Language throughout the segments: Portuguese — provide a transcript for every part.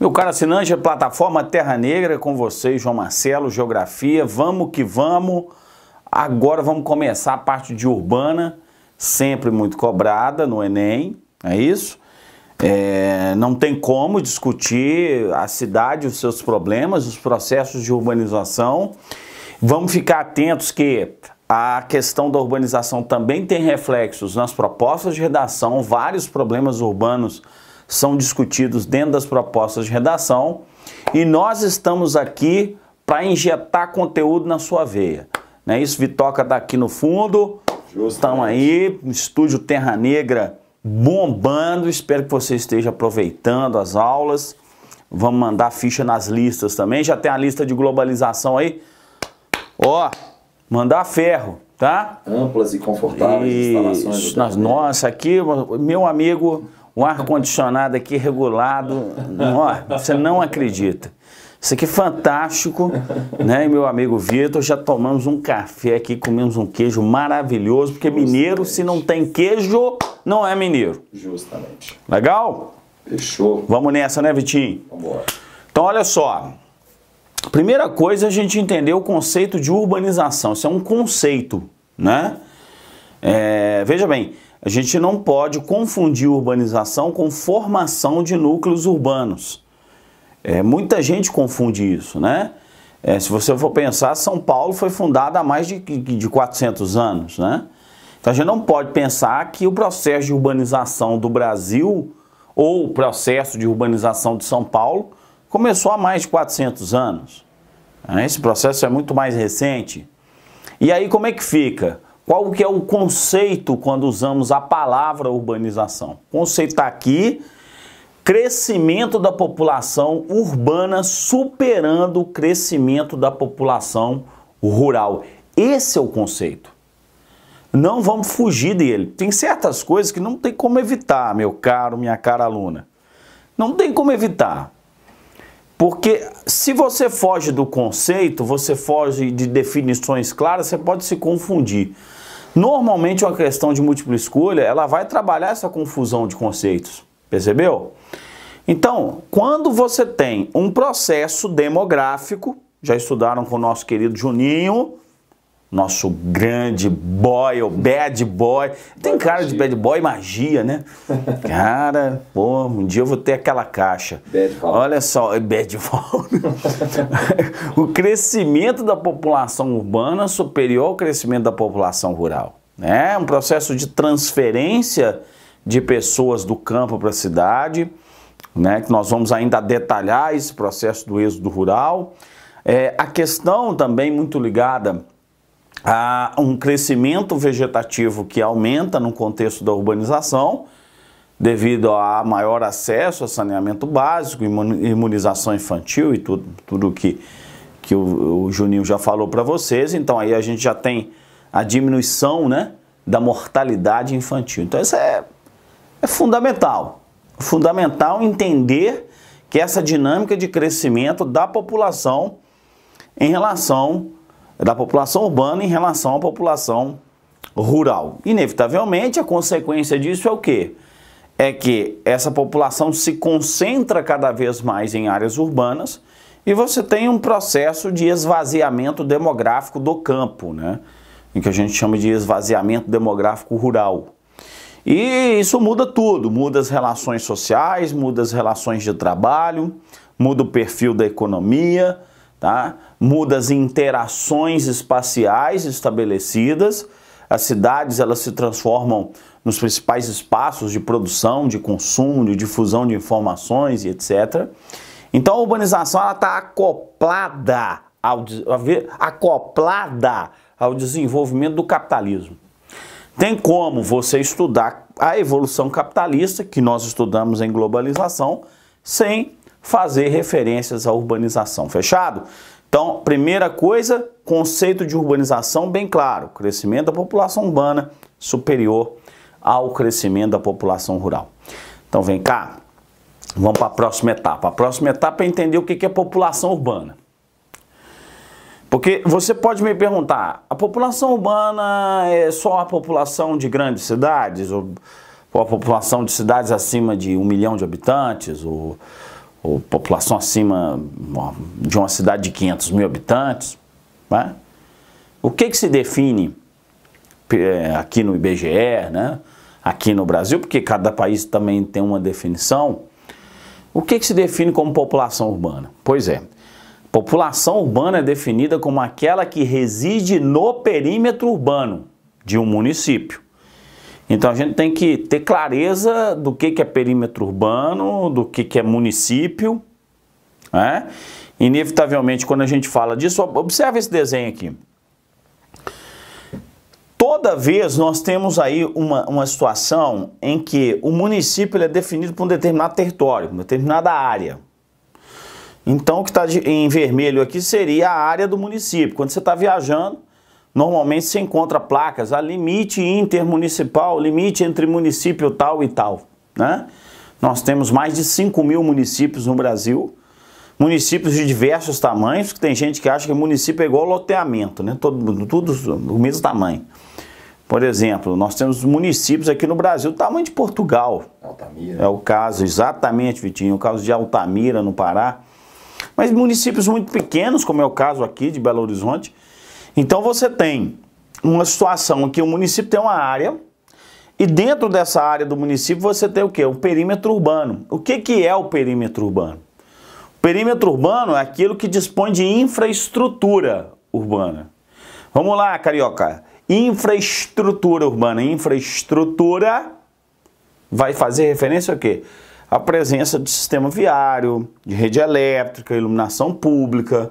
Meu caro assinante, é plataforma Terra Negra, com vocês, João Marcelo, Geografia, vamos que vamos. Agora vamos começar a parte de urbana, sempre muito cobrada no Enem, é isso? É, não tem como discutir a cidade, os seus problemas, os processos de urbanização. Vamos ficar atentos que a questão da urbanização também tem reflexos nas propostas de redação, vários problemas urbanos são discutidos dentro das propostas de redação e nós estamos aqui para injetar conteúdo na sua veia. Né? Isso, Vitoca está aqui no fundo, estão aí, estúdio Terra Negra bombando, espero que você esteja aproveitando as aulas. Vamos mandar ficha nas listas também, já tem a lista de globalização aí. Ó, mandar ferro, tá? Amplas e confortáveis instalações. Nossa, aqui, meu amigo, o ar-condicionado aqui regulado, ó, você não acredita. Isso aqui é fantástico, né? E meu amigo Vitor, já tomamos um café aqui, comemos um queijo maravilhoso, porque Justamente. mineiro, se não tem queijo, não é mineiro. Justamente. Legal? Fechou. Vamos nessa, né, Vitinho? Vamos Então, olha só. Primeira coisa, a gente entender o conceito de urbanização. Isso é um conceito, né? É, veja bem, a gente não pode confundir urbanização com formação de núcleos urbanos. É, muita gente confunde isso, né? É, se você for pensar, São Paulo foi fundada há mais de, de 400 anos, né? Então a gente não pode pensar que o processo de urbanização do Brasil ou o processo de urbanização de São Paulo começou há mais de 400 anos. É, esse processo é muito mais recente. E aí como é que fica? Qual que é o conceito quando usamos a palavra urbanização? O conceito está aqui, crescimento da população urbana superando o crescimento da população rural. Esse é o conceito. Não vamos fugir dele. Tem certas coisas que não tem como evitar, meu caro, minha cara aluna. Não tem como evitar. Porque se você foge do conceito, você foge de definições claras, você pode se confundir. Normalmente uma questão de múltipla escolha, ela vai trabalhar essa confusão de conceitos, percebeu? Então, quando você tem um processo demográfico, já estudaram com o nosso querido Juninho, nosso grande boy, o bad boy. Tem cara de bad boy magia, né? Cara, pô, um dia eu vou ter aquela caixa. Bad Olha só, é bad O crescimento da população urbana superior ao crescimento da população rural. É um processo de transferência de pessoas do campo para a cidade, né? que nós vamos ainda detalhar esse processo do êxodo rural. É, a questão também muito ligada há um crescimento vegetativo que aumenta no contexto da urbanização, devido a maior acesso a saneamento básico, imunização infantil e tudo, tudo que, que o, o Juninho já falou para vocês. Então aí a gente já tem a diminuição né, da mortalidade infantil. Então isso é, é fundamental. Fundamental entender que essa dinâmica de crescimento da população em relação da população urbana em relação à população rural. Inevitavelmente, a consequência disso é o quê? É que essa população se concentra cada vez mais em áreas urbanas e você tem um processo de esvaziamento demográfico do campo, né? que a gente chama de esvaziamento demográfico rural. E isso muda tudo, muda as relações sociais, muda as relações de trabalho, muda o perfil da economia, tá? muda as interações espaciais estabelecidas, as cidades elas se transformam nos principais espaços de produção, de consumo, de difusão de informações e etc. Então a urbanização está acoplada ao, acoplada ao desenvolvimento do capitalismo. Tem como você estudar a evolução capitalista, que nós estudamos em globalização, sem fazer referências à urbanização. Fechado? Então, primeira coisa, conceito de urbanização bem claro: crescimento da população urbana superior ao crescimento da população rural. Então, vem cá, vamos para a próxima etapa. A próxima etapa é entender o que é população urbana. Porque você pode me perguntar: a população urbana é só a população de grandes cidades? Ou a população de cidades acima de um milhão de habitantes? Ou ou população acima de uma cidade de 500 mil habitantes. Né? O que, que se define é, aqui no IBGE, né? aqui no Brasil, porque cada país também tem uma definição. O que, que se define como população urbana? Pois é, população urbana é definida como aquela que reside no perímetro urbano de um município. Então a gente tem que ter clareza do que, que é perímetro urbano, do que, que é município. Né? Inevitavelmente, quando a gente fala disso, observe esse desenho aqui. Toda vez nós temos aí uma, uma situação em que o município é definido por um determinado território, uma determinada área. Então, o que está em vermelho aqui seria a área do município. Quando você está viajando, Normalmente se encontra placas, a limite intermunicipal, limite entre município tal e tal. Né? Nós temos mais de 5 mil municípios no Brasil, municípios de diversos tamanhos, que tem gente que acha que município é igual loteamento, né? Todo, tudo do mesmo tamanho. Por exemplo, nós temos municípios aqui no Brasil tamanho de Portugal. Altamira. É o caso, exatamente, Vitinho, o caso de Altamira, no Pará. Mas municípios muito pequenos, como é o caso aqui de Belo Horizonte, então você tem uma situação que o município tem uma área e dentro dessa área do município você tem o que? O perímetro urbano. O que, que é o perímetro urbano? O perímetro urbano é aquilo que dispõe de infraestrutura urbana. Vamos lá, carioca. Infraestrutura urbana. Infraestrutura vai fazer referência ao quê? A presença de sistema viário, de rede elétrica, iluminação pública,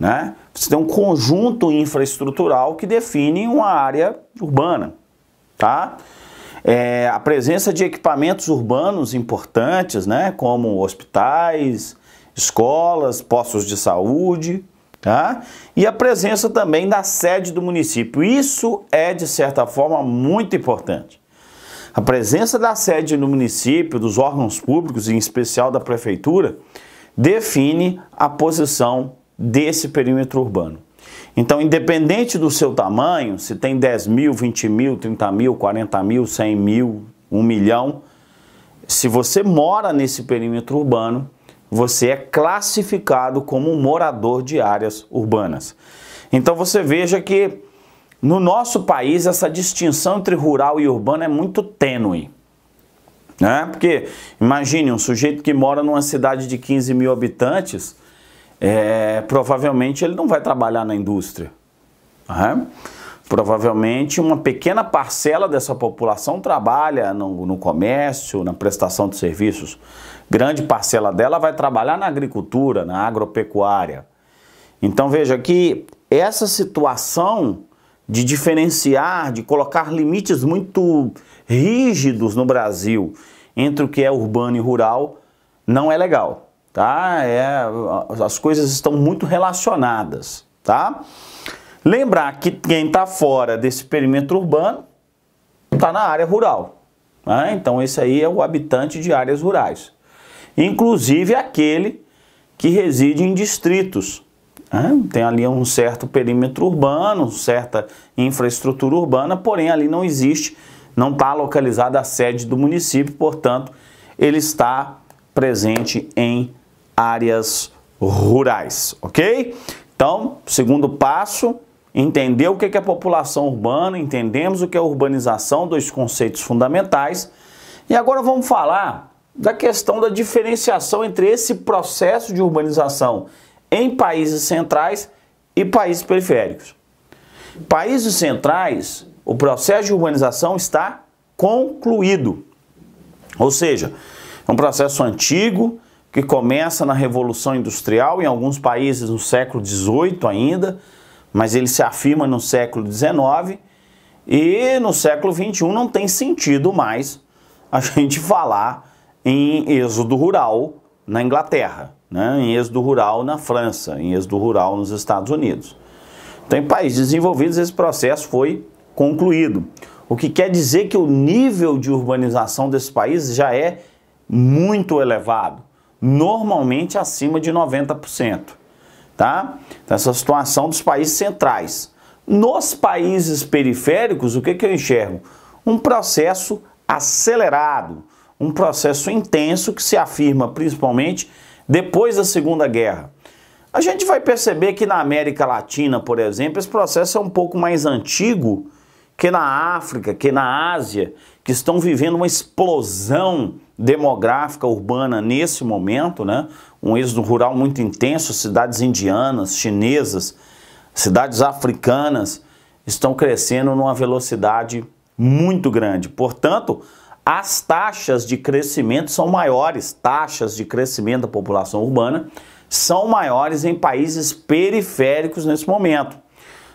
né? Você tem um conjunto infraestrutural que define uma área urbana. Tá? É, a presença de equipamentos urbanos importantes, né, como hospitais, escolas, postos de saúde, tá? e a presença também da sede do município. Isso é, de certa forma, muito importante. A presença da sede no município, dos órgãos públicos, em especial da prefeitura, define a posição desse perímetro urbano. Então, independente do seu tamanho, se tem 10 mil, 20 mil, 30 mil, 40 mil, 100 mil, 1 milhão, se você mora nesse perímetro urbano, você é classificado como morador de áreas urbanas. Então você veja que no nosso país essa distinção entre rural e urbano é muito tênue. Né? Porque imagine um sujeito que mora numa cidade de 15 mil habitantes, é, provavelmente ele não vai trabalhar na indústria. Né? Provavelmente uma pequena parcela dessa população trabalha no, no comércio, na prestação de serviços. Grande parcela dela vai trabalhar na agricultura, na agropecuária. Então veja que essa situação de diferenciar, de colocar limites muito rígidos no Brasil entre o que é urbano e rural, não é legal tá? É, as coisas estão muito relacionadas, tá? Lembrar que quem está fora desse perímetro urbano está na área rural. Né? Então esse aí é o habitante de áreas rurais. Inclusive aquele que reside em distritos. Né? Tem ali um certo perímetro urbano, certa infraestrutura urbana, porém ali não existe, não está localizada a sede do município, portanto ele está presente em áreas rurais, ok? Então, segundo passo, entender o que é população urbana, entendemos o que é urbanização, dois conceitos fundamentais. E agora vamos falar da questão da diferenciação entre esse processo de urbanização em países centrais e países periféricos. Países centrais, o processo de urbanização está concluído. Ou seja, é um processo antigo, que começa na Revolução Industrial, em alguns países no século XVIII ainda, mas ele se afirma no século XIX, e no século XXI não tem sentido mais a gente falar em êxodo rural na Inglaterra, né? em êxodo rural na França, em êxodo rural nos Estados Unidos. Então, em países desenvolvidos, esse processo foi concluído. O que quer dizer que o nível de urbanização desses países já é muito elevado normalmente acima de 90%. Tá? Então, essa situação dos países centrais. Nos países periféricos, o que, que eu enxergo? Um processo acelerado, um processo intenso que se afirma principalmente depois da Segunda Guerra. A gente vai perceber que na América Latina, por exemplo, esse processo é um pouco mais antigo que na África, que na Ásia, que estão vivendo uma explosão demográfica urbana nesse momento, né? um êxodo rural muito intenso, cidades indianas, chinesas, cidades africanas estão crescendo numa velocidade muito grande. Portanto, as taxas de crescimento são maiores, taxas de crescimento da população urbana são maiores em países periféricos nesse momento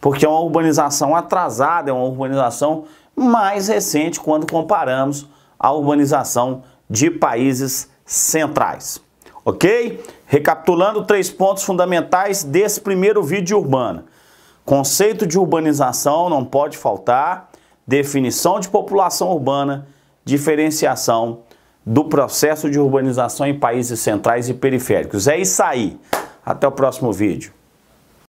porque é uma urbanização atrasada, é uma urbanização mais recente quando comparamos a urbanização de países centrais. Ok? Recapitulando três pontos fundamentais desse primeiro vídeo urbano. Conceito de urbanização não pode faltar, definição de população urbana, diferenciação do processo de urbanização em países centrais e periféricos. É isso aí. Até o próximo vídeo.